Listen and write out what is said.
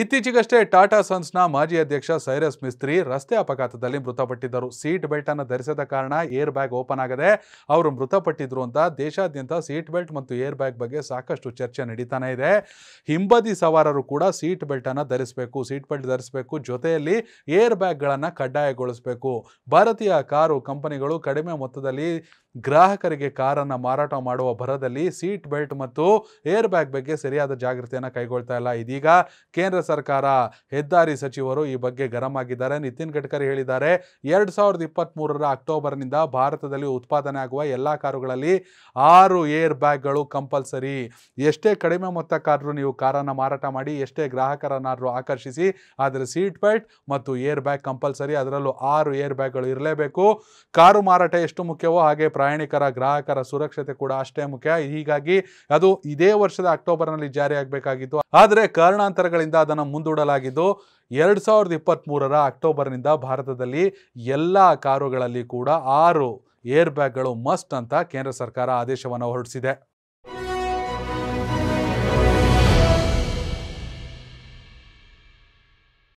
ಇತ್ತೀಚೆಗಷ್ಟೇ ಟಾಟಾ ಸನ್ಸ್ನ ಮಾಜಿ ಅಧ್ಯಕ್ಷ ಸೈರಸ್ ಮಿಸ್ತ್ರಿ ರಸ್ತೆ ಅಪಘಾತದಲ್ಲಿ ಮೃತಪಟ್ಟಿದ್ದರು ಸೀಟ್ ಬೆಲ್ಟ್ ಅನ್ನು ಧರಿಸದ ಕಾರಣ ಏರ್ ಬ್ಯಾಗ್ ಓಪನ್ ಆಗದೆ ಅವರು ಮೃತಪಟ್ಟಿದ್ರು ಅಂತ ದೇಶಾದ್ಯಂತ ಸೀಟ್ ಬೆಲ್ಟ್ ಮತ್ತು ಏರ್ ಬ್ಯಾಗ್ ಬಗ್ಗೆ ಸಾಕಷ್ಟು ಚರ್ಚೆ ನಡೀತಾನೆ ಇದೆ ಹಿಂಬದಿ ಸವಾರರು ಕೂಡ ಸೀಟ್ ಬೆಲ್ಟ್ ಅನ್ನು ಧರಿಸಬೇಕು ಸೀಟ್ ಬೆಲ್ಟ್ ಧರಿಸಬೇಕು ಜೊತೆಯಲ್ಲಿ ಏರ್ ಬ್ಯಾಗ್ಗಳನ್ನು ಕಡ್ಡಾಯಗೊಳಿಸಬೇಕು ಭಾರತೀಯ ಕಾರು ಕಂಪನಿಗಳು ಕಡಿಮೆ ಮೊತ್ತದಲ್ಲಿ ಗ್ರಾಹಕರಿಗೆ ಕಾರನ್ನು ಮಾರಾಟ ಮಾಡುವ ಭರದಲ್ಲಿ ಸೀಟ್ ಬೆಲ್ಟ್ ಮತ್ತು ಏರ್ ಬ್ಯಾಗ್ ಬಗ್ಗೆ ಸರಿಯಾದ ಜಾಗೃತಿಯನ್ನು ಕೈಗೊಳ್ತಾ ಇಲ್ಲ ಇದೀಗ ಕೇಂದ್ರ ಸರ್ಕಾರ ಹೆದ್ದಾರಿ ಸಚಿವರು ಈ ಬಗ್ಗೆ ಗರಂ ಆಗಿದ್ದಾರೆ ನಿತಿನ್ ಗಡ್ಕರಿ ಹೇಳಿದ್ದಾರೆ ಎರಡ್ ಸಾವಿರದ ಇಪ್ಪತ್ತ್ಮೂರರ ಅಕ್ಟೋಬರ್ನಿಂದ ಭಾರತದಲ್ಲಿ ಉತ್ಪಾದನೆ ಆಗುವ ಎಲ್ಲ ಕಾರುಗಳಲ್ಲಿ ಆರು ಏರ್ ಬ್ಯಾಗ್ಗಳು ಕಂಪಲ್ಸರಿ ಎಷ್ಟೇ ಕಡಿಮೆ ಕಾರರು ನೀವು ಕಾರನ್ನು ಮಾರಾಟ ಮಾಡಿ ಎಷ್ಟೇ ಗ್ರಾಹಕರನ್ನಾದರೂ ಆಕರ್ಷಿಸಿ ಆದರೆ ಸೀಟ್ ಬೆಲ್ಟ್ ಮತ್ತು ಏರ್ ಬ್ಯಾಗ್ ಕಂಪಲ್ಸರಿ ಅದರಲ್ಲೂ ಆರು ಏರ್ ಬ್ಯಾಗ್ಗಳು ಇರಲೇಬೇಕು ಕಾರು ಮಾರಾಟ ಎಷ್ಟು ಮುಖ್ಯವೋ ಹಾಗೆ ಪ್ರಯಾಣಿಕರ ಗ್ರಾಹಕರ ಸುರಕ್ಷತೆ ಕೂಡ ಅಷ್ಟೇ ಮುಖ್ಯ ಹೀಗಾಗಿ ಅದು ಇದೇ ವರ್ಷದ ಅಕ್ಟೋಬರ್ನಲ್ಲಿ ಜಾರಿಯಾಗಬೇಕಾಗಿತ್ತು ಆದರೆ ಕಾರಣಾಂತರಗಳಿಂದ ಅದನ್ನು ಮುಂದೂಡಲಾಗಿದ್ದು ಎರಡು ಸಾವಿರದ ಇಪ್ಪತ್ತ್ಮೂರರ ಅಕ್ಟೋಬರ್ನಿಂದ ಭಾರತದಲ್ಲಿ ಎಲ್ಲ ಕಾರುಗಳಲ್ಲಿ ಕೂಡ ಆರು ಏರ್ ಬ್ಯಾಗ್ಗಳು ಮಸ್ಟ್ ಅಂತ ಕೇಂದ್ರ ಸರ್ಕಾರ ಆದೇಶವನ್ನು ಹೊರಡಿಸಿದೆ